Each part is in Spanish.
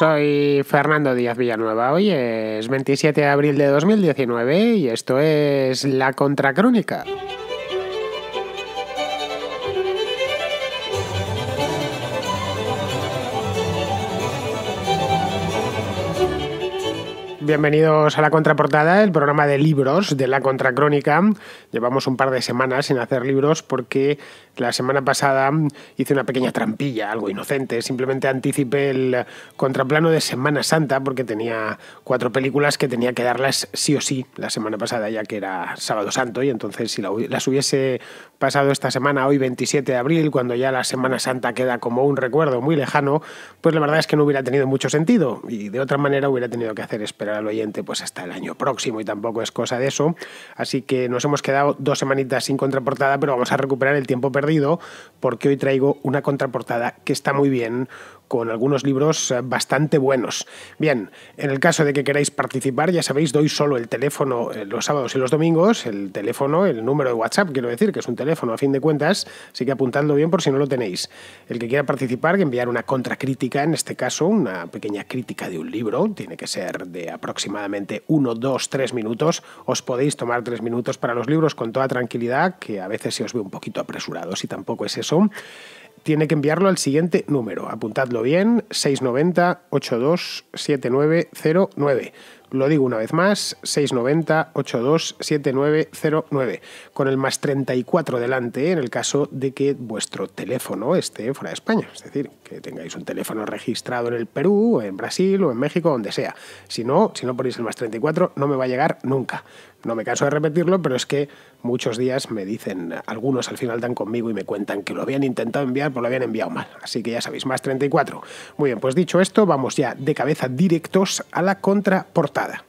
Soy Fernando Díaz Villanueva. Hoy es 27 de abril de 2019 y esto es La Contracrónica. Bienvenidos a La Contraportada, el programa de libros de La Contracrónica. Llevamos un par de semanas sin hacer libros porque la semana pasada hice una pequeña trampilla, algo inocente. Simplemente anticipé el contraplano de Semana Santa porque tenía cuatro películas que tenía que darlas sí o sí la semana pasada, ya que era Sábado Santo. Y entonces, si las hubiese pasado esta semana, hoy 27 de abril, cuando ya la Semana Santa queda como un recuerdo muy lejano, pues la verdad es que no hubiera tenido mucho sentido. Y de otra manera hubiera tenido que hacer esperar oyente pues hasta el año próximo y tampoco es cosa de eso. Así que nos hemos quedado dos semanitas sin contraportada, pero vamos a recuperar el tiempo perdido porque hoy traigo una contraportada que está muy bien con algunos libros eh, bastante buenos. Bien, en el caso de que queráis participar, ya sabéis, doy solo el teléfono eh, los sábados y los domingos, el teléfono, el número de WhatsApp, quiero decir, que es un teléfono a fin de cuentas, así que apuntadlo bien por si no lo tenéis. El que quiera participar, que enviar una contracrítica, en este caso, una pequeña crítica de un libro, tiene que ser de aproximadamente 1, 2, 3 minutos, os podéis tomar tres minutos para los libros con toda tranquilidad, que a veces se os ve un poquito apresurados y tampoco es eso tiene que enviarlo al siguiente número. Apuntadlo bien, 690 827909. Lo digo una vez más, 690 827909, con el más 34 delante en el caso de que vuestro teléfono esté fuera de España, es decir, que tengáis un teléfono registrado en el Perú, en Brasil o en México, donde sea. Si no, si no ponéis el más 34, no me va a llegar nunca no me canso de repetirlo, pero es que muchos días me dicen, algunos al final dan conmigo y me cuentan que lo habían intentado enviar, pero lo habían enviado mal. Así que ya sabéis, más 34. Muy bien, pues dicho esto, vamos ya de cabeza directos a la contraportada.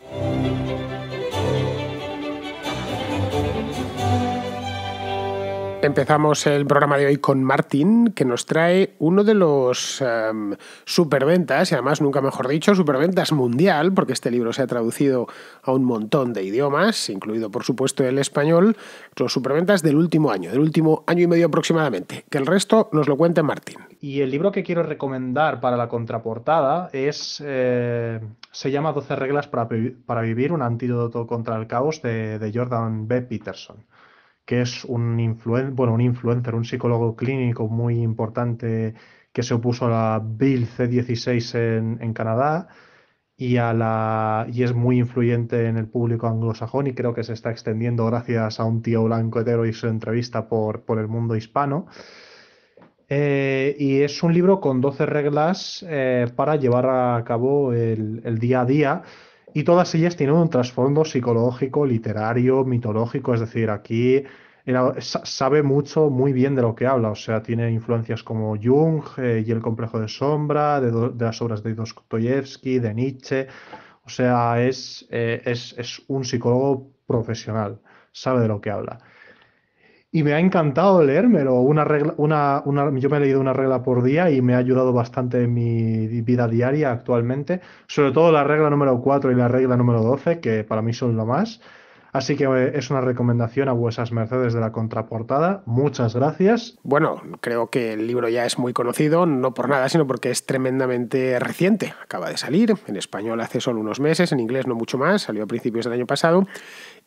Empezamos el programa de hoy con Martín, que nos trae uno de los em, superventas, y además nunca mejor dicho, superventas mundial, porque este libro se ha traducido a un montón de idiomas, incluido por supuesto el español, los superventas del último año, del último año y medio aproximadamente, que el resto nos lo cuente Martín. Y el libro que quiero recomendar para la contraportada es, eh, se llama 12 reglas para, vivir, un antídoto contra el caos de Jordan B. Peterson que es un, un influencer, un psicólogo clínico muy importante que se opuso a la Bill C16 en, Canadá y, a la, y es muy influyente en el público anglosajón y creo que se está extendiendo gracias a un tío blanco hetero y su entrevista por, por el mundo hispano. Eh, y es un libro con 12 reglas eh, para llevar a cabo el día a día y todas ellas tienen un trasfondo psicológico, literario, mitológico, es decir, aquí sabe mucho, muy bien de lo que habla, o sea, tiene influencias como Jung eh, y el complejo de sombra, de, las obras de Dostoyevsky, de Nietzsche, o sea, es, eh, es un psicólogo profesional, sabe de lo que habla y me ha encantado leérmelo. Una regla, una, yo me he leído una regla por día y me ha ayudado bastante en mi vida diaria actualmente, sobre todo la regla número 4 y la regla número 12, que para mí son lo más. Así que eh, es una recomendación a vuestras mercedes de la contraportada. Muchas gracias. Bueno, creo que el libro ya es muy conocido, no por nada, sino porque es tremendamente reciente. Acaba de salir, en español hace solo unos meses, en inglés no mucho más, salió a principios del año pasado,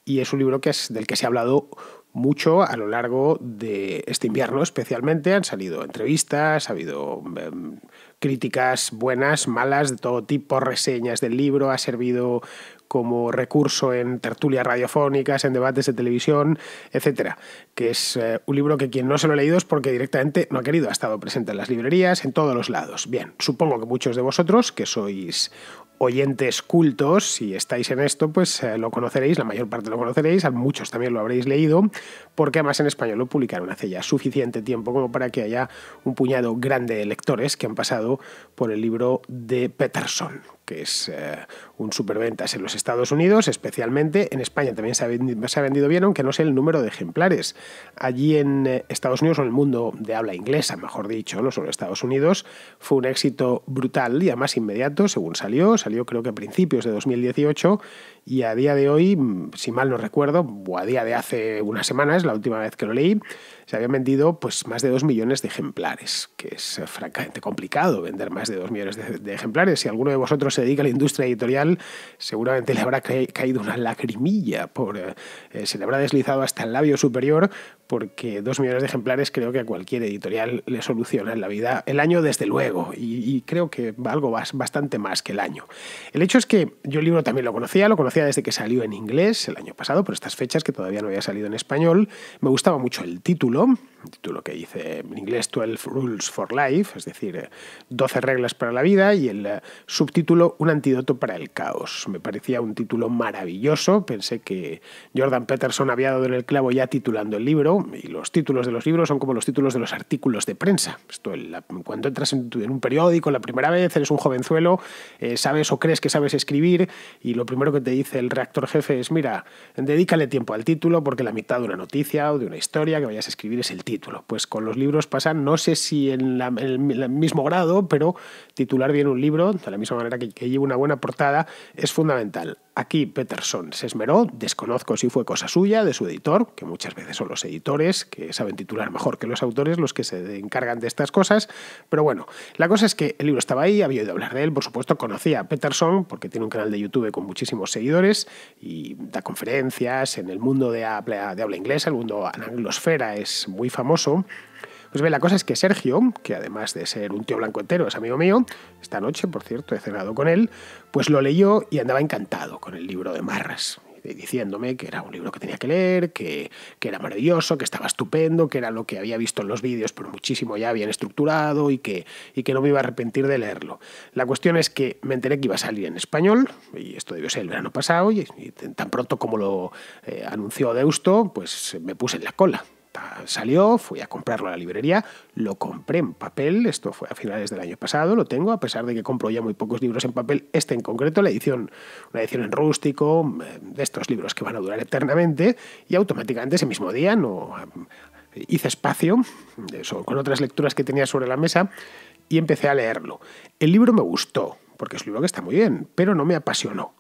y es un libro que es del que se ha hablado mucho a lo largo de este invierno especialmente. Han salido entrevistas, ha habido em, críticas buenas, malas, de todo tipo, reseñas del libro, ha servido como recurso en tertulias radiofónicas, en debates de televisión, etcétera, que es eh, un libro que quien no se lo ha leído es porque directamente no ha querido, ha estado presente en las librerías, en todos los lados. Bien, supongo que muchos de vosotros que sois oyentes cultos, si estáis en esto, pues eh, lo conoceréis, la mayor parte lo conoceréis, a muchos también lo habréis leído, porque además en español lo publicaron hace ya suficiente tiempo como para que haya un puñado grande de lectores que han pasado por el libro de Peterson, que es eh, un superventas en los Estados Unidos, especialmente en España también se ha, vendido, bien, aunque no sé el número de ejemplares. Allí en eh, Estados Unidos, o en el mundo de habla inglesa, mejor dicho, no solo Estados Unidos, fue un éxito brutal y además inmediato, según salió, salió creo que a principios de 2018 y a día de hoy, mm, si mal no recuerdo, o a día de hace unas semanas, la última vez que lo leí, se habían vendido pues más de 2 millones de ejemplares, que es francamente complicado vender más de 2 millones de, de ejemplares. Si alguno de vosotros se dedica a la industria editorial, seguramente le habrá caído una lagrimilla por eh, eh, se le habrá deslizado hasta el labio superior porque dos millones de ejemplares creo que a cualquier editorial le soluciona en la vida el año desde luego y, creo que algo bastante más que el año. El hecho es que yo el libro también lo conocía, lo conocía desde que salió en inglés el año pasado, por estas fechas que todavía no había salido en español. Me gustaba mucho el título, el título que dice en inglés 12 Rules for Life, es decir, 12 eh, reglas para la vida y el subtítulo Un antídoto para el caos. Me parecía un título maravilloso, pensé que Jordan Peterson había dado en el clavo ya titulando el libro, y los títulos de los libros son como los títulos de los artículos de prensa. Esto, cuando entras en, un periódico la primera vez, eres un jovenzuelo, eh, sabes o crees que sabes escribir, y lo primero que te dice el reactor jefe es, mira, dedícale tiempo al título, porque la mitad de una noticia o de una historia que vayas a escribir es el título. Pues con los libros pasa, no sé si en, el mismo grado, pero titular bien un libro, de la misma manera que, que lleva una buena portada, es fundamental. Aquí Peterson se esmeró, desconozco si fue cosa suya, de su editor, que muchas veces son los editores, que saben titular mejor que los autores, los que se encargan de estas cosas, pero bueno, la cosa es que el libro estaba ahí, había oído hablar de él, por supuesto conocía a Peterson, porque tiene un canal de YouTube con muchísimos seguidores y da conferencias en el mundo de habla, de habla inglesa, el mundo anglosfera es muy famoso. Pues ve la cosa es que Sergio, que además de ser un tío blanco entero, es amigo mío, esta noche, por cierto, he cerrado con él, pues lo leyó y andaba encantado con el libro de Marras diciéndome que era un libro que tenía que leer, que, era maravilloso, que estaba estupendo, que era lo que había visto en los vídeos, pero muchísimo ya habían estructurado y que, que no me iba a arrepentir de leerlo. La cuestión es que me enteré que iba a salir en español, y esto debió ser el verano pasado, y, tan pronto como lo eh, anunció Deusto, pues me puse en la cola salió, fui a comprarlo a la librería, lo compré en papel, esto fue a finales del año pasado, lo tengo, a pesar de que compro ya muy pocos libros en papel, este en concreto, la edición, una edición en rústico, mm, de estos libros que van a durar eternamente, y automáticamente ese mismo día no, mm, hice espacio, con otras lecturas que tenía sobre la mesa, y empecé a leerlo. El libro me gustó, porque es un libro que está muy bien, pero no me apasionó.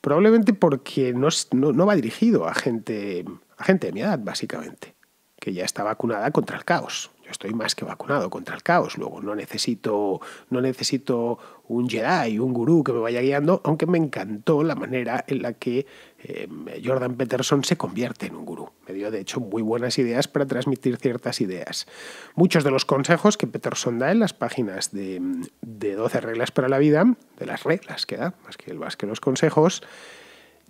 Probablemente porque no, no va dirigido a gente, a gente de mi edad, básicamente que ya está vacunada contra el caos. Yo estoy más que vacunado contra el caos. Luego no necesito, no necesito un Jedi, un gurú que me vaya guiando, aunque me encantó la manera en la que eh, Jordan Peterson se convierte en un gurú. Me dio, de hecho, muy buenas ideas para transmitir ciertas ideas. Muchos de los consejos que Peterson da en las páginas de, de 12 reglas para la vida, de las reglas que da, más que, más que los consejos,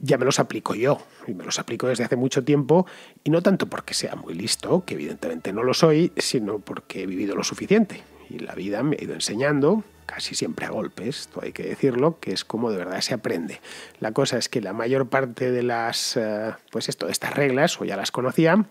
ya me los aplico yo, y me los aplico desde hace mucho tiempo, y no tanto porque sea muy listo, que evidentemente no lo soy, sino porque he vivido lo suficiente. Y la vida me ha ido enseñando, casi siempre a golpes, esto hay que decirlo, que es como de verdad se aprende. La cosa es que la mayor parte de las, eh, pues esto, de estas reglas, o ya las conocía,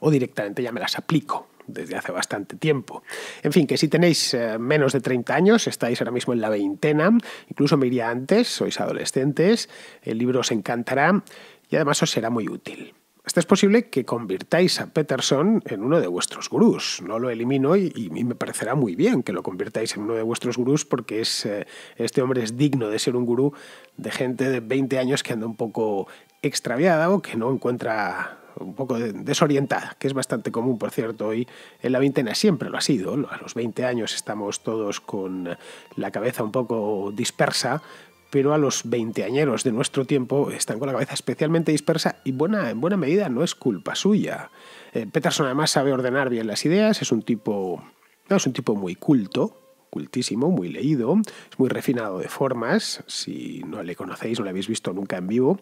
o directamente ya me las aplico desde hace bastante tiempo. En fin, que si tenéis eh, menos de 30 años, estáis ahora mismo en la veintena, incluso me iría antes, sois adolescentes, el libro os encantará y además os será muy útil. Hasta es posible que convirtáis a Peterson en uno de vuestros gurús. No lo elimino y, mí me parecerá muy bien que lo convirtáis en uno de vuestros gurús porque es, eh, este hombre es digno de ser un gurú de gente de 20 años que anda un poco extraviada o que no encuentra un poco desorientada, que es bastante común, por cierto, hoy en la veintena siempre lo ha sido. A los 20 años estamos todos con la cabeza un poco dispersa, pero a los veinteañeros de nuestro tiempo están con la cabeza especialmente dispersa y buena, en buena medida no es culpa suya. Eh, Peterson además sabe ordenar bien las ideas, es un tipo, es un tipo muy culto, cultísimo, muy leído, es muy refinado de formas, si no le conocéis, no le habéis visto nunca en vivo,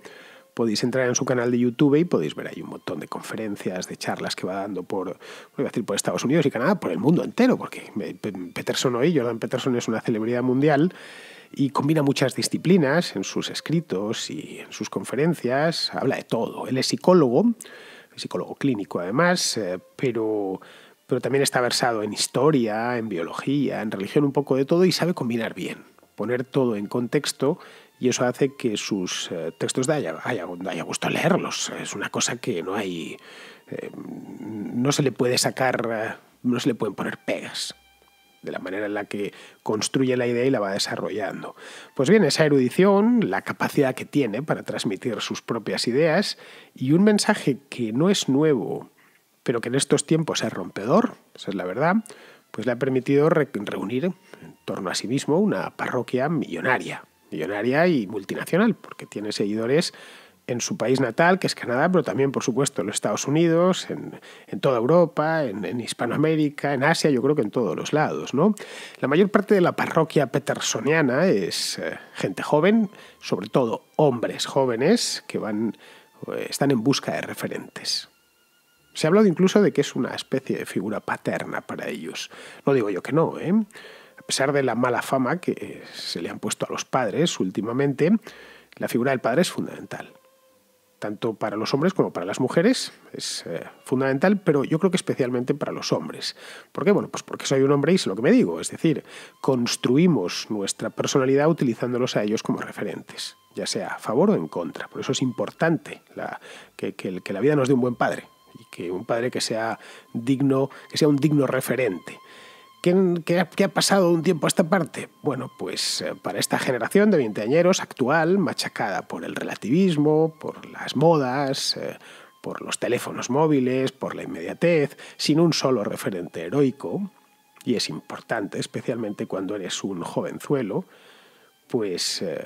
podéis entrar en su canal de YouTube y podéis ver hay un montón de conferencias, de charlas que va dando por, voy a decir, por Estados Unidos y Canadá, por el mundo entero, porque Peterson hoy, Jordan Peterson es una celebridad mundial y combina muchas disciplinas en sus escritos y en sus conferencias, habla de todo. Él es psicólogo, psicólogo clínico además, eh, pero, pero también está versado en historia, en biología, en religión, un poco de todo y sabe combinar bien, poner todo en contexto y eso hace que sus eh, textos de haya, gusto leerlos. Es una cosa que no hay. Eh, no se le puede sacar. Eh, no se le pueden poner pegas de la manera en la que construye la idea y la va desarrollando. Pues bien, esa erudición, la capacidad que tiene para transmitir sus propias ideas y un mensaje que no es nuevo, pero que en estos tiempos es rompedor, esa es la verdad, pues le ha permitido reunir en torno a sí mismo una parroquia millonaria, millonaria y multinacional, porque tiene seguidores en su país natal, que es Canadá, pero también, por supuesto, en los Estados Unidos, en, toda Europa, en, Hispanoamérica, en Asia, yo creo que en todos los lados. ¿no? La mayor parte de la parroquia petersoniana es eh, gente joven, sobre todo hombres jóvenes, que van, eh, están en busca de referentes. Se ha hablado incluso de que es una especie de figura paterna para ellos. No digo yo que no, ¿eh? A pesar de la mala fama que se le han puesto a los padres últimamente, la figura del padre es fundamental. Tanto para los hombres como para las mujeres es eh, fundamental, pero yo creo que especialmente para los hombres. ¿Por qué? Bueno, pues porque soy un hombre y sé lo que me digo. Es decir, construimos nuestra personalidad utilizándolos a ellos como referentes, ya sea a favor o en contra. Por eso es importante que, la vida nos dé un buen padre y que un padre que sea digno, que sea un digno referente ¿Qué, ha pasado un tiempo a esta parte? Bueno, pues eh, para esta generación de veinteañeros actual, machacada por el relativismo, por las modas, eh, por los teléfonos móviles, por la inmediatez, sin un solo referente heroico, y es importante, especialmente cuando eres un jovenzuelo, pues eh,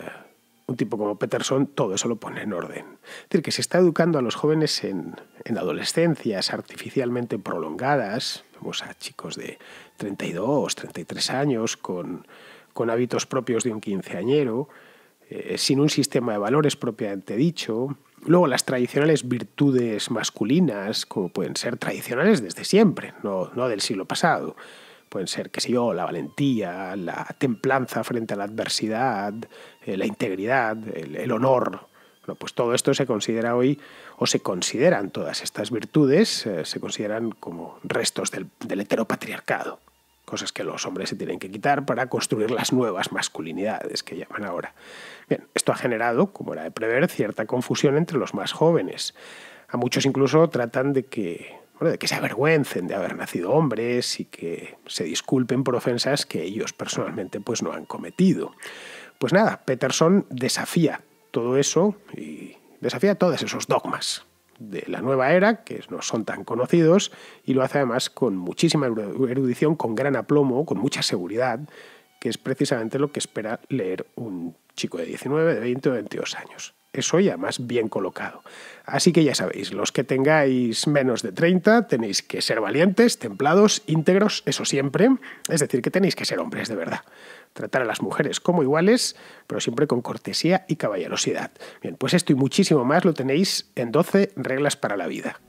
un tipo como Peterson todo eso lo pone en orden. Es decir, que se está educando a los jóvenes en, adolescencias artificialmente prolongadas, vamos a chicos de 32, 33 años con, hábitos propios de un quinceañero, eh, sin un sistema de valores propiamente dicho. Luego las tradicionales virtudes masculinas, como pueden ser tradicionales desde siempre, no, no del siglo pasado. Pueden ser, que sé yo, la valentía, la templanza frente a la adversidad, eh, la integridad, el, honor. pues todo esto se considera hoy, o se consideran todas estas virtudes, eh, se consideran como restos del, del heteropatriarcado cosas que los hombres se tienen que quitar para construir las nuevas masculinidades que llaman ahora. Bien, esto ha generado, como era de prever, cierta confusión entre los más jóvenes. A muchos incluso tratan de que de que se avergüencen de haber nacido hombres y que se disculpen por ofensas que ellos personalmente pues no han cometido. Pues nada, Peterson desafía todo eso y desafía todos esos dogmas de la nueva era, que no son tan conocidos, y lo hace además con muchísima erudición, con gran aplomo, con mucha seguridad, que es precisamente lo que espera leer un chico de 19, de 20 o 22 años. Eso ya más bien colocado. Así que ya sabéis, los que tengáis menos de 30 tenéis que ser valientes, templados, íntegros, eso siempre. Es decir, que tenéis que ser hombres de verdad. Tratar a las mujeres como iguales, pero siempre con cortesía y caballerosidad. Bien, pues esto y muchísimo más lo tenéis en 12 reglas para la vida.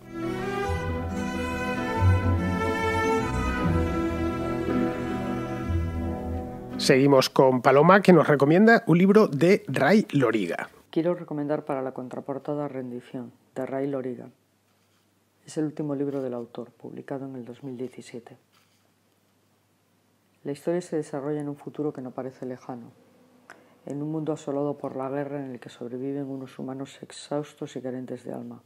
Seguimos con Paloma, que nos recomienda un libro de Ray Loriga. Quiero recomendar para la contraportada Rendición, de Ray Loriga. Es el último libro del autor, publicado en el 2017. La historia se desarrolla en un futuro que no parece lejano, en un mundo asolado por la guerra en el que sobreviven unos humanos exhaustos y carentes de alma,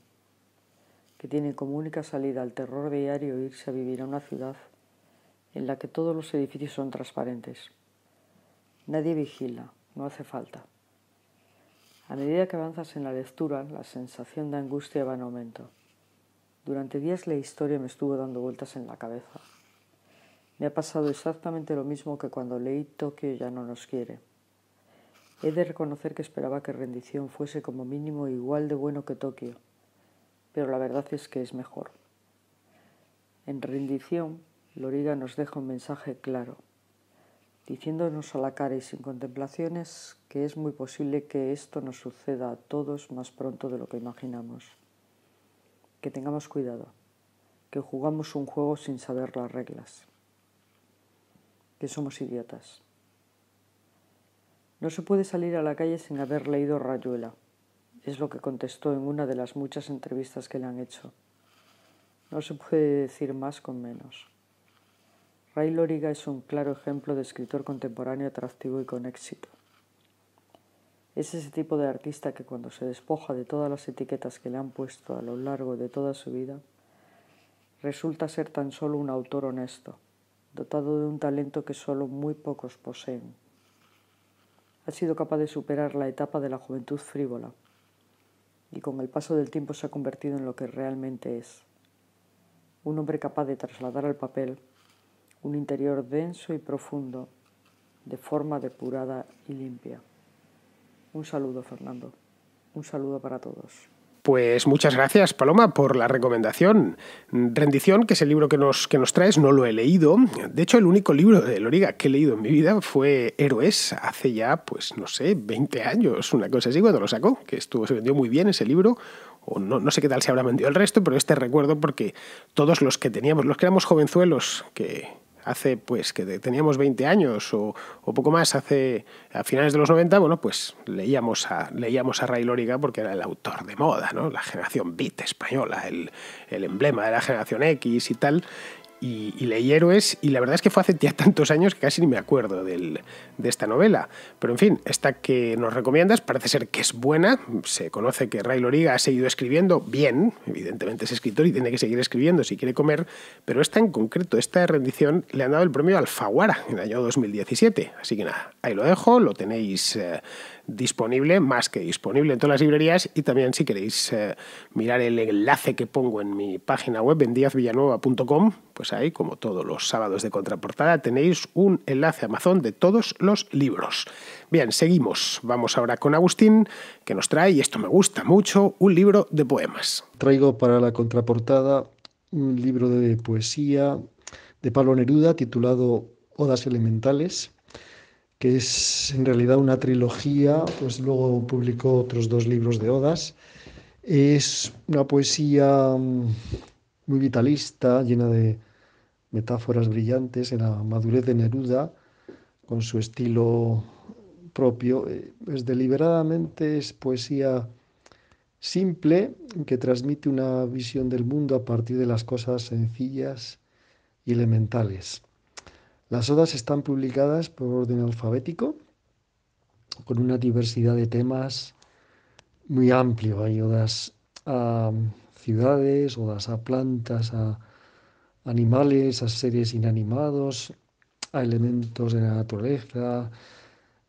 que tienen como única salida al terror diario irse a vivir a una ciudad en la que todos los edificios son transparentes. Nadie vigila, no hace falta. A medida que avanzas en la lectura, la sensación de angustia va en aumento. Durante días la historia me estuvo dando vueltas en la cabeza. Me ha pasado exactamente lo mismo que cuando leí Tokio ya no nos quiere. He de reconocer que esperaba que rendición fuese como mínimo igual de bueno que Tokio, pero la verdad es que es mejor. En rendición, Loriga nos deja un mensaje claro diciéndonos a la cara y sin contemplaciones que es muy posible que esto nos suceda a todos más pronto de lo que imaginamos. Que tengamos cuidado, que jugamos un juego sin saber las reglas, que somos idiotas. No se puede salir a la calle sin haber leído Rayuela, es lo que contestó en una de las muchas entrevistas que le han hecho. No se puede decir más con menos. Ray Loriga es un claro ejemplo de escritor contemporáneo atractivo y con éxito. Es ese tipo de artista que cuando se despoja de todas las etiquetas que le han puesto a lo largo de toda su vida, resulta ser tan solo un autor honesto, dotado de un talento que solo muy pocos poseen. Ha sido capaz de superar la etapa de la juventud frívola y con el paso del tiempo se ha convertido en lo que realmente es, un hombre capaz de trasladar al papel un interior denso y profundo, de forma depurada y limpia. Un saludo, Fernando. Un saludo para todos. Pues muchas gracias, Paloma, por la recomendación. Rendición, que es el libro que nos, que nos traes, no lo he leído. De hecho, el único libro de Loriga que he leído en mi vida fue Héroes, hace ya, pues no sé, 20 años, una cosa así, cuando lo sacó, que estuvo, se vendió muy bien ese libro. O no, no sé qué tal se habrá vendido el resto, pero este recuerdo porque todos los que teníamos, los que éramos jovenzuelos, que, hace pues que teníamos 20 años o, poco más, hace a finales de los 90, bueno, pues leíamos a, leíamos Ray Loriga porque era el autor de moda, ¿no? La generación beat española, el, el emblema de la generación X y tal y, y, leí Héroes y la verdad es que fue hace ya tantos años que casi ni me acuerdo del, de esta novela. Pero en fin, esta que nos recomiendas parece ser que es buena. Se conoce que Ray Loriga ha seguido escribiendo bien, evidentemente es escritor y tiene que seguir escribiendo si quiere comer, pero esta en concreto, esta rendición, le han dado el premio Alfaguara en el año 2017. Así que nada, ahí lo dejo, lo tenéis... Eh, disponible, más que disponible en todas las librerías y también si queréis eh, mirar el enlace que pongo en mi página web en diazvillanueva.com, pues ahí como todos los sábados de contraportada tenéis un enlace a Amazon de todos los libros. Bien, seguimos. Vamos ahora con Agustín, que nos trae, y esto me gusta mucho, un libro de poemas. Traigo para la contraportada un libro de poesía de Pablo Neruda titulado Odas Elementales que es en realidad una trilogía, pues luego publicó otros dos libros de odas. Es una poesía mm, muy vitalista, llena de metáforas brillantes en la madurez de Neruda, con su estilo propio. Eh, es deliberadamente es poesía simple que transmite una visión del mundo a partir de las cosas sencillas y elementales. Las odas están publicadas por orden alfabético, con una diversidad de temas muy amplio. Hay odas a ciudades, odas a plantas, a animales, a seres inanimados, a elementos de la naturaleza,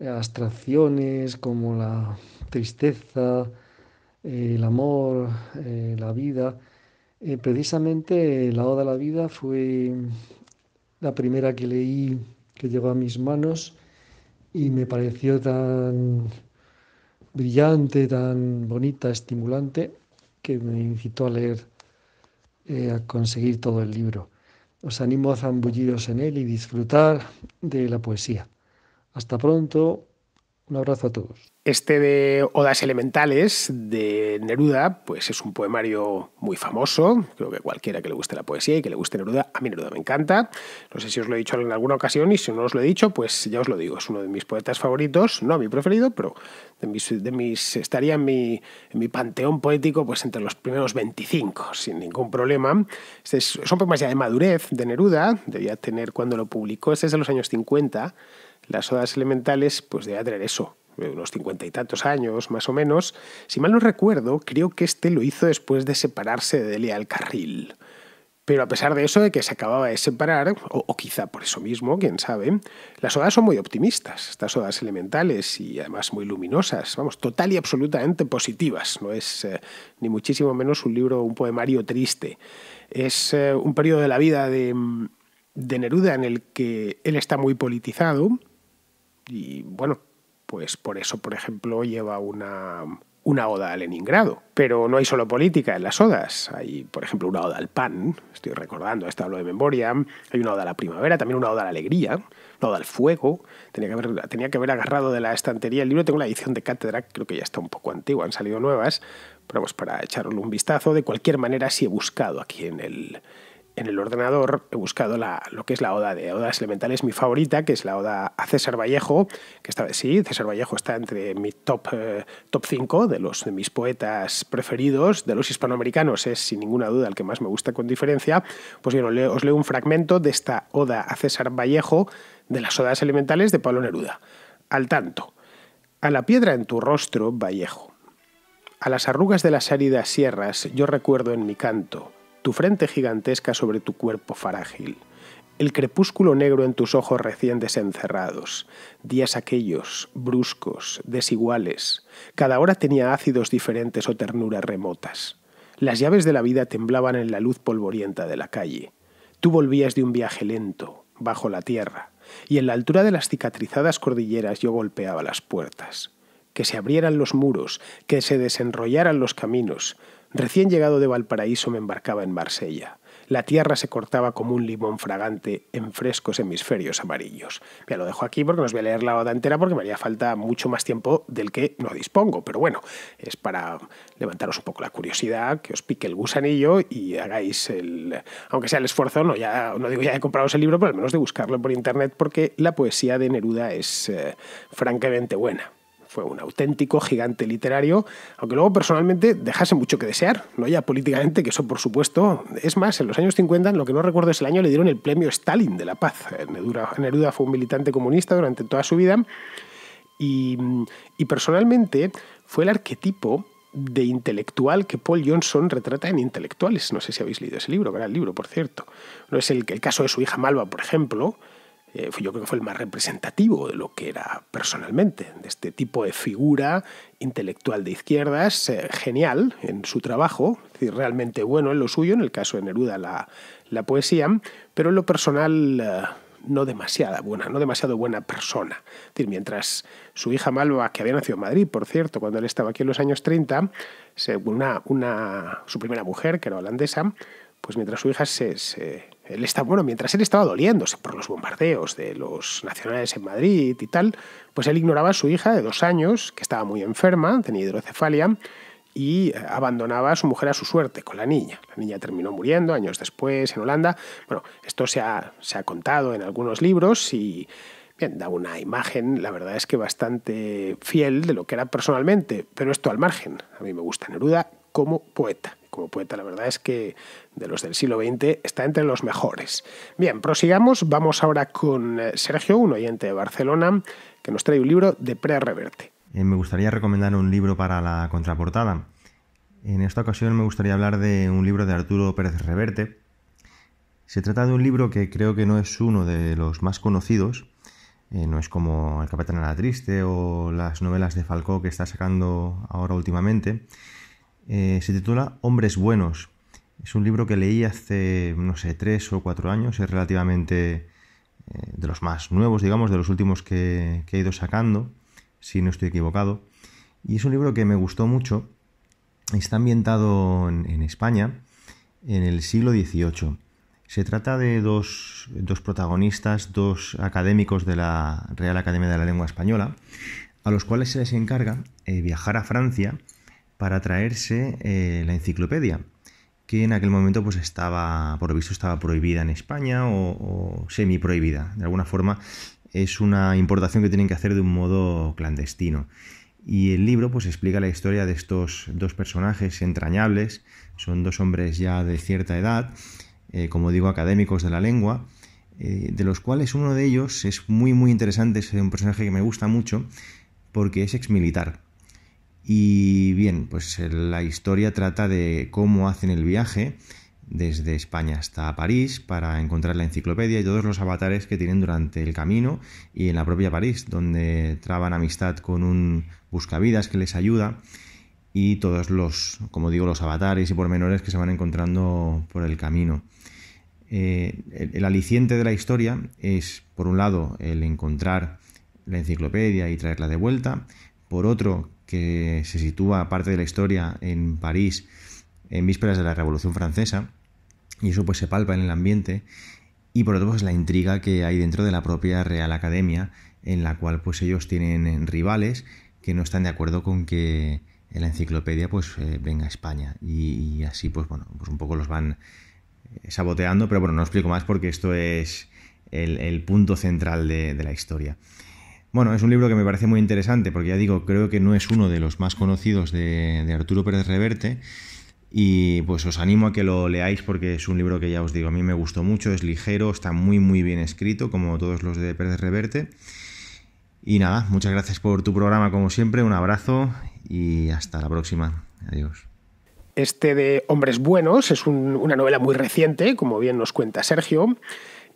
a abstracciones como la tristeza, eh, el amor, eh, la vida. Eh, precisamente la Oda a la Vida fue la primera que leí que llegó a mis manos y me pareció tan brillante, tan bonita, estimulante, que me incitó a leer, eh, a conseguir todo el libro. Os animo a zambulliros en él y disfrutar de la poesía. Hasta pronto. Un abrazo a todos. Este de Odas Elementales de Neruda, pues es un poemario muy famoso. Creo que cualquiera que le guste la poesía y que le guste Neruda, a mí Neruda me encanta. No sé si os lo he dicho en alguna ocasión y si no os lo he dicho, pues ya os lo digo. Es uno de mis poetas favoritos, no mi preferido, pero de mis, estaría en mi, mi panteón poético pues entre los primeros 25, sin ningún problema. Este es, son poemas ya de madurez de Neruda, debía tener cuando lo publicó, este es de los años 50 las odas elementales, pues de tener eso, unos cincuenta y tantos años más o menos. Si mal no recuerdo, creo que este lo hizo después de separarse de Delia Carril. Pero a pesar de eso, de que se acababa de separar, o, quizá por eso mismo, quién sabe, las odas son muy optimistas, estas odas elementales y además muy luminosas, vamos, total y absolutamente positivas, no es eh, ni muchísimo menos un libro, un poemario triste. Es eh, un periodo de la vida de Neruda en el que él está muy politizado, y bueno, pues por eso, por ejemplo, lleva una, una oda a Leningrado. Pero no hay solo política en las odas. Hay, por ejemplo, una oda al pan, estoy recordando, esta hablo de memoria. Hay una oda a la primavera, también una oda a la alegría, una oda al fuego. Tenía que haber, tenía que haber agarrado de la estantería el libro. Tengo la edición de cátedra, creo que ya está un poco antigua, han salido nuevas. Pero vamos, para echarle un vistazo, de cualquier manera, sí he buscado aquí en el, en el ordenador he buscado lo que es la oda de Odas Elementales, mi favorita, que es la oda a César Vallejo, que está, sí, César Vallejo está entre mi top, eh, top 5 de, los, de mis poetas preferidos, de los hispanoamericanos, es sin ninguna duda el que más me gusta con diferencia. Pues bien, os leo, os leo un fragmento de esta oda a César Vallejo de las Odas Elementales de Pablo Neruda. Al tanto, a la piedra en tu rostro, Vallejo. A las arrugas de las áridas sierras yo recuerdo en mi canto, tu frente gigantesca sobre tu cuerpo frágil, el crepúsculo negro en tus ojos recién desencerrados, días aquellos, bruscos, desiguales, cada hora tenía ácidos diferentes o ternuras remotas. Las llaves de la vida temblaban en la luz polvorienta de la calle. Tú volvías de un viaje lento, bajo la tierra, y en la altura de las cicatrizadas cordilleras yo golpeaba las puertas. Que se abrieran los muros, que se desenrollaran los caminos, Recién llegado de Valparaíso me embarcaba en Marsella. La tierra se cortaba como un limón fragante en frescos hemisferios amarillos. Ya lo dejo aquí porque no os voy a leer la oda entera porque me haría falta mucho más tiempo del que no dispongo. Pero bueno, es para levantaros un poco la curiosidad, que os pique el gusanillo y hagáis el. aunque sea el esfuerzo, no, ya, no digo ya he compraros el libro, pero al menos de buscarlo por internet porque la poesía de Neruda es eh, francamente buena. Fue un auténtico gigante literario, aunque luego personalmente dejase mucho que desear, no ya políticamente, que eso por supuesto. Es más, en los años 50, lo que no recuerdo es el año, le dieron el premio Stalin de la Paz. Neruda, Neruda fue un militante comunista durante toda su vida y, personalmente fue el arquetipo de intelectual que Paul Johnson retrata en Intelectuales. No sé si habéis leído ese libro, era el libro, por cierto. No es el, el caso de su hija Malva, por ejemplo, eh, yo creo que fue el más representativo de lo que era personalmente, de este tipo de figura intelectual de izquierdas, eh, genial en su trabajo, realmente bueno en lo suyo, en el caso de Neruda la, poesía, pero en lo personal... Eh, no demasiada buena, no demasiado buena persona. decir, mientras su hija Malva, que había nacido en Madrid, por cierto, cuando él estaba aquí en los años 30, una, una, su primera mujer, que era holandesa, pues mientras su hija se está, bueno, mientras él estaba doliéndose por los bombardeos de los nacionales en Madrid y tal, pues él ignoraba a su hija de dos años, que estaba muy enferma, tenía hidrocefalia, y eh, abandonaba a su mujer a su suerte con la niña. La niña terminó muriendo años después en Holanda. Bueno, esto se ha, contado en algunos libros y Bien, da una imagen, la verdad es que bastante fiel de lo que era personalmente, pero esto al margen. A mí me gusta Neruda como poeta como poeta, la verdad es que de los del siglo XX está entre los mejores. Bien, prosigamos, vamos ahora con eh, Sergio, un oyente de Barcelona, que nos trae un libro de Prea Reverte. Eh, me gustaría recomendar un libro para la contraportada. En esta ocasión me gustaría hablar de un libro de Arturo Pérez Reverte. Se trata de un libro que creo que no es uno de los más conocidos, eh, no es como El Capitán a la Triste o las novelas de Falcó que está sacando ahora últimamente, eh, se titula Hombres Buenos. Es un libro que leí hace, no sé, tres o cuatro años, es relativamente eh, de los más nuevos, digamos, de los últimos que, he ido sacando, si no estoy equivocado. Y es un libro que me gustó mucho. Está ambientado en, España, en el siglo XVIII. Se trata de dos, protagonistas, dos académicos de la Real Academia de la Lengua Española, a los cuales se les encarga eh, viajar a Francia para traerse eh, la enciclopedia, que en aquel momento pues estaba, por lo visto, estaba prohibida en España o, semi prohibida. De alguna forma es una importación que tienen que hacer de un modo clandestino. Y el libro pues explica la historia de estos dos personajes entrañables, son dos hombres ya de cierta edad, eh, como digo, académicos de la lengua, eh, de los cuales uno de ellos es muy muy interesante, es un personaje que me gusta mucho, porque es exmilitar. Y bien, pues eh, la historia trata de cómo hacen el viaje desde España hasta París para encontrar la enciclopedia y todos los avatares que tienen durante el camino y en la propia París, donde traban amistad con un buscavidas que les ayuda y todos los, como digo, los avatares y pormenores que se van encontrando por el camino. Eh, el, el, aliciente de la historia es, por un lado, el encontrar la enciclopedia y traerla de vuelta, por otro, que se sitúa parte de la historia en París en vísperas de la Revolución Francesa, y eso pues se palpa en el ambiente, y por otro es pues, la intriga que hay dentro de la propia Real Academia, en la cual pues ellos tienen rivales que no están de acuerdo con que la enciclopedia pues eh, venga a España, y, así pues bueno, pues un poco los van eh, saboteando, pero bueno, no explico más porque esto es el, punto central de la historia. Bueno, es un libro que me parece muy interesante porque ya digo, creo que no es uno de los más conocidos de, Arturo Pérez Reverte y pues os animo a que lo leáis porque es un libro que ya os digo, a mí me gustó mucho, es ligero, está muy muy bien escrito como todos los de Pérez Reverte. Y nada, muchas gracias por tu programa como siempre, un abrazo y hasta la próxima. Adiós. Este de Hombres Buenos es una novela muy reciente, como bien nos cuenta Sergio.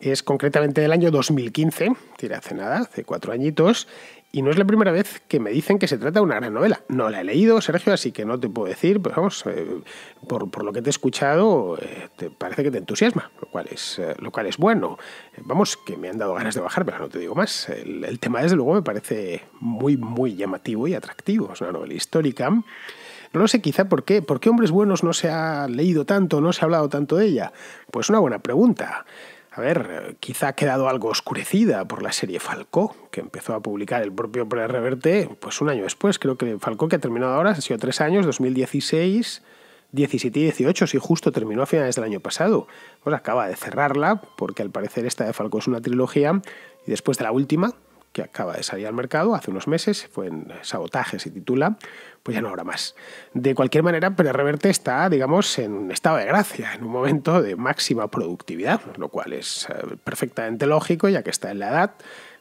Es concretamente del año 2015, tiene hace nada, hace cuatro añitos, y no es la primera vez que me dicen que se trata de una gran novela. No la he leído, Sergio, así que no te puedo decir, pero vamos, eh, por, lo que te he escuchado, eh, te parece que te entusiasma, lo cual es, eh, lo cual es bueno. vamos, que me han dado ganas de bajar, pero no te digo más. El, el tema, desde luego, me parece muy, muy llamativo y atractivo. Es una novela histórica. No lo sé quizá por qué. ¿Por qué Hombres Buenos no se ha leído tanto, no se ha hablado tanto de ella? Pues una buena pregunta a ver, quizá ha quedado algo oscurecida por la serie Falcó, que empezó a publicar el propio Pérez Reverte pues un año después. Creo que Falcó, que ha terminado ahora, ha sido tres años, 2016, 17 y 18, si justo terminó a finales del año pasado. Pues acaba de cerrarla, porque al parecer esta de Falcó es una trilogía, y después de la última, que acaba de salir al mercado hace unos meses, fue en Sabotaje, se titula, pues ya no habrá más. De cualquier manera, Pérez Reverte está, digamos, en un estado de gracia, en un momento de máxima productividad, lo cual es eh, perfectamente lógico, ya que está en la edad,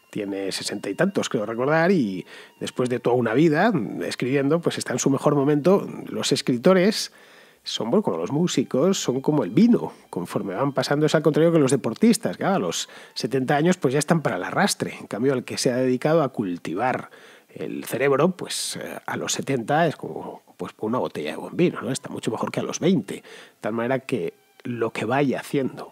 tiene sesenta y tantos, creo recordar, y después de toda una vida escribiendo, pues está en su mejor momento. Los escritores son como los músicos, son como el vino. Conforme van pasando es al contrario que los deportistas, que a los 70 años pues ya están para el arrastre. En cambio, el que se ha dedicado a cultivar el cerebro, pues eh, a los 70 es como pues, una botella de buen vino, ¿no? Está mucho mejor que a los 20. De tal manera que lo que vaya haciendo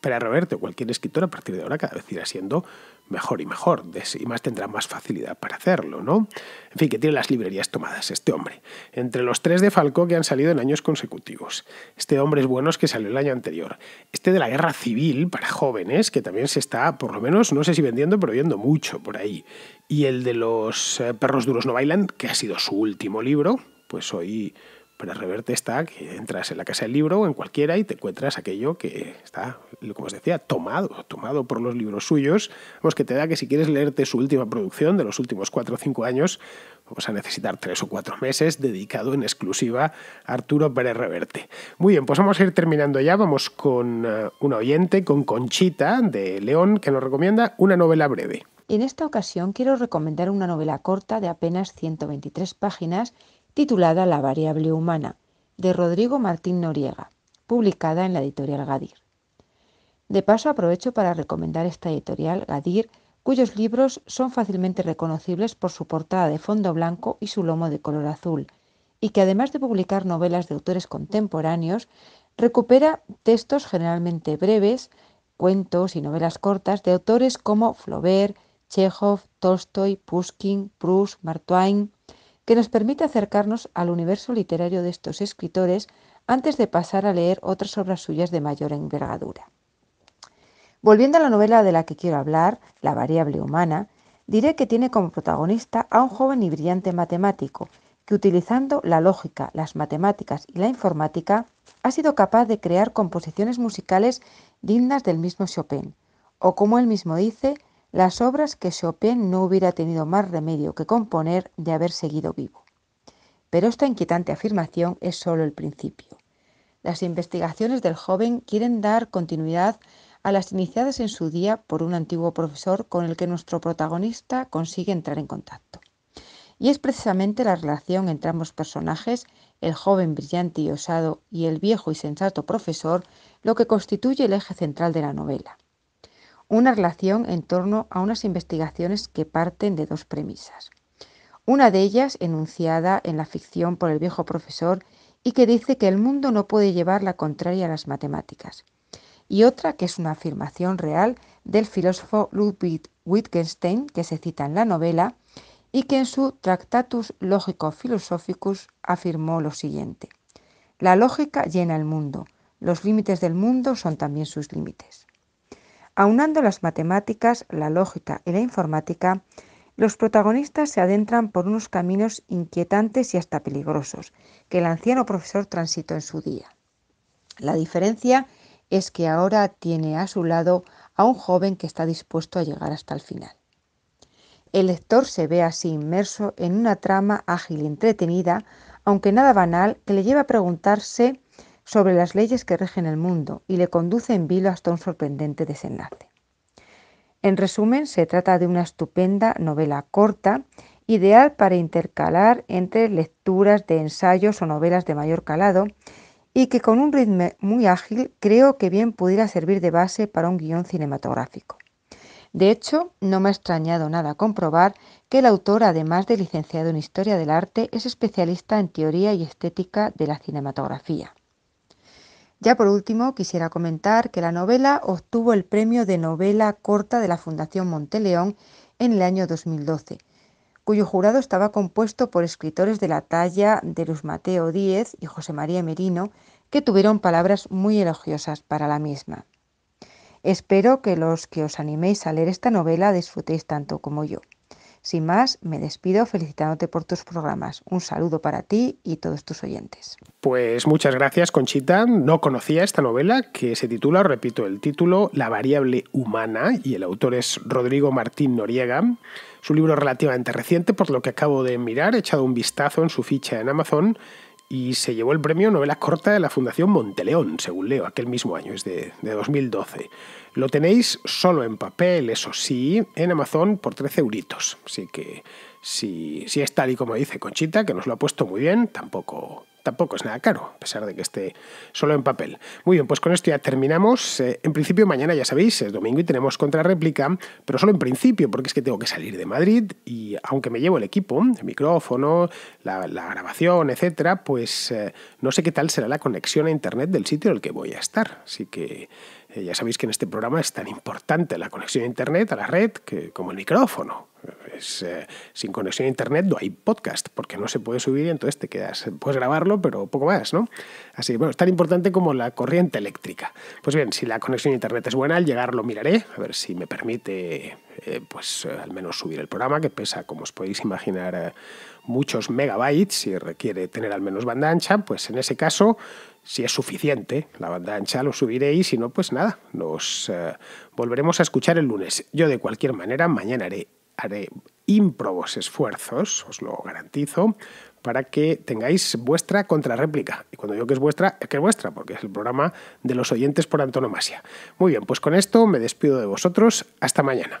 para Roberto, cualquier escritor a partir de ahora cada vez irá siendo mejor y mejor, y más tendrá más facilidad para hacerlo, ¿no? En fin, que tiene las librerías tomadas este hombre. Entre los tres de Falco que han salido en años consecutivos. Este de es Buenos que salió el año anterior. Este de la Guerra Civil para jóvenes, que también se está, por lo menos, no sé si vendiendo, pero viendo mucho por ahí. Y el de los eh, Perros Duros No Bailan, que ha sido su último libro, pues hoy pero reverte está que entras en la casa del libro o en cualquiera y te encuentras aquello que está, como os decía, tomado, tomado por los libros suyos, Vamos que te da que si quieres leerte su última producción de los últimos cuatro o cinco años, vamos a necesitar tres o cuatro meses dedicado en exclusiva a Arturo Pérez Reverte. Muy bien, pues vamos a ir terminando ya. Vamos con un eh, una oyente, con Conchita de León, que nos recomienda una novela breve. En esta ocasión quiero recomendar una novela corta de apenas 123 páginas titulada La variable humana, de Rodrigo Martín Noriega, publicada en la editorial Gadir. De paso aprovecho para recomendar esta editorial Gadir, cuyos libros son fácilmente reconocibles por su portada de fondo blanco y su lomo de color azul, y que además de publicar novelas de autores contemporáneos, recupera textos generalmente breves, cuentos y novelas cortas de autores como Flaubert, Chekhov, Tolstoy, Pushkin, Proust, Mark que nos permite acercarnos al universo literario de estos escritores antes de pasar a leer otras obras suyas de mayor envergadura. Volviendo a la novela de la que quiero hablar, La variable humana, diré que tiene como protagonista a un joven y brillante matemático, que utilizando la lógica, las matemáticas y la informática, ha sido capaz de crear composiciones musicales dignas del mismo Chopin, o como él mismo dice, las obras que Chopin no hubiera tenido más remedio que componer de haber seguido vivo. Pero esta inquietante afirmación es solo el principio. Las investigaciones del joven quieren dar continuidad a las iniciadas en su día por un antiguo profesor con el que nuestro protagonista consigue entrar en contacto. Y es precisamente la relación entre ambos personajes, el joven brillante y osado y el viejo y sensato profesor, lo que constituye el eje central de la novela una relación en torno a unas investigaciones que parten de dos premisas. Una de ellas, enunciada en la ficción por el viejo profesor, y que dice que el mundo no puede llevar la contraria a las matemáticas. Y otra, que es una afirmación real del filósofo Ludwig Wittgenstein, que se cita en la novela, y que en su Tractatus Logico Philosophicus afirmó lo siguiente. La lógica llena el mundo, los límites del mundo son también sus límites. Aunando las matemáticas, la lógica y la informática, los protagonistas se adentran por unos caminos inquietantes y hasta peligrosos que el anciano profesor transitó en su día. La diferencia es que ahora tiene a su lado a un joven que está dispuesto a llegar hasta el final. El lector se ve así inmerso en una trama ágil y entretenida, aunque nada banal, que le lleva a preguntarse sobre las leyes que regen el mundo y le conduce en vilo hasta un sorprendente desenlace. En resumen, se trata de una estupenda novela corta, ideal para intercalar entre lecturas de ensayos o novelas de mayor calado, y que con un ritmo muy ágil creo que bien pudiera servir de base para un guión cinematográfico. De hecho, no me ha extrañado nada comprobar que el autor, además de licenciado en Historia del Arte, es especialista en teoría y estética de la cinematografía. Ya por último, quisiera comentar que la novela obtuvo el premio de novela corta de la Fundación Monteleón en el año 2012, cuyo jurado estaba compuesto por escritores de la talla de Luz Mateo Díez y José María Merino, que tuvieron palabras muy elogiosas para la misma. Espero que los que os animéis a leer esta novela disfrutéis tanto como yo. Sin más, me despido felicitándote por tus programas. Un saludo para ti y todos tus oyentes. Pues muchas gracias, Conchita. No conocía esta novela que se titula, repito el título, La variable humana y el autor es Rodrigo Martín Noriega. Es un libro relativamente reciente, por lo que acabo de mirar, he echado un vistazo en su ficha en Amazon y se llevó el premio Novela Corta de la Fundación Monteleón, según leo, aquel mismo año, es de, de 2012. Lo tenéis solo en papel, eso sí, en Amazon por 13 euritos. Así que si, es tal y como dice Conchita, que nos lo ha puesto muy bien, tampoco, tampoco es nada caro, a pesar de que esté solo en papel. Muy bien, pues con esto ya terminamos. Eh, en principio mañana, ya sabéis, es domingo y tenemos contrarréplica, pero solo en principio, porque es que tengo que salir de Madrid y aunque me llevo el equipo, el micrófono, la, grabación, etcétera, pues eh, no sé qué tal será la conexión a internet del sitio en el que voy a estar. Así que eh, ya sabéis que en este programa es tan importante la conexión a Internet, a la red, que, como el micrófono. Es, eh, sin conexión a Internet no hay podcast, porque no se puede subir y entonces te quedas, puedes grabarlo, pero poco más, ¿no? Así, bueno, es tan importante como la corriente eléctrica. Pues bien, si la conexión a Internet es buena, al llegar lo miraré, a ver si me permite, eh, pues al menos subir el programa, que pesa, como os podéis imaginar, muchos megabytes y requiere tener al menos banda ancha, pues en ese caso si es suficiente la banda ancha, lo subiré y si no, pues nada, nos eh, volveremos a escuchar el lunes. Yo de cualquier manera, mañana haré, haré ímprobos esfuerzos, os lo garantizo, para que tengáis vuestra contrarréplica. Y cuando digo que es vuestra, que es vuestra, porque es el programa de los oyentes por antonomasia. Muy bien, pues con esto me despido de vosotros. Hasta mañana.